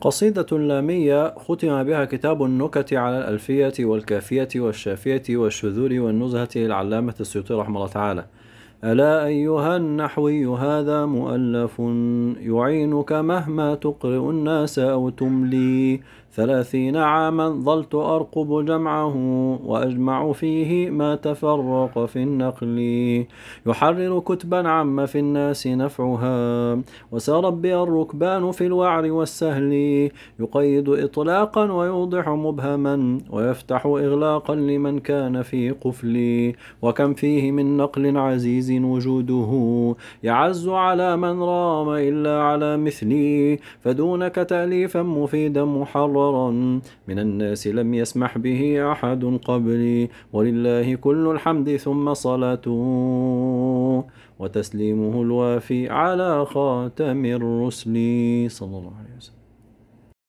قصيدة لامية ختم بها كتاب النكت على الألفية والكافية والشافية والشذور والنزهة للعلامة السيوطي رحمه الله تعالى ألا أيها النحوي هذا مؤلف يعينك مهما تقرئ الناس أو تملي ثلاثين عاما ظلت أرقب جمعه وأجمع فيه ما تفرق في النقل يحرر كتبا عم في الناس نفعها وسار بها الركبان في الوعر والسهل يقيد إطلاقا ويوضح مبهما ويفتح إغلاقا لمن كان في قفل وكم فيه من نقل عزيز وجوده يعز على من رام إلا على مثلي فدونك تأليفا مفيدا محررا من الناس لم يسمح به أحد قبلي ولله كل الحمد ثم صلاته وتسليمه الوافي على خاتم الرسل صلى الله عليه وسلم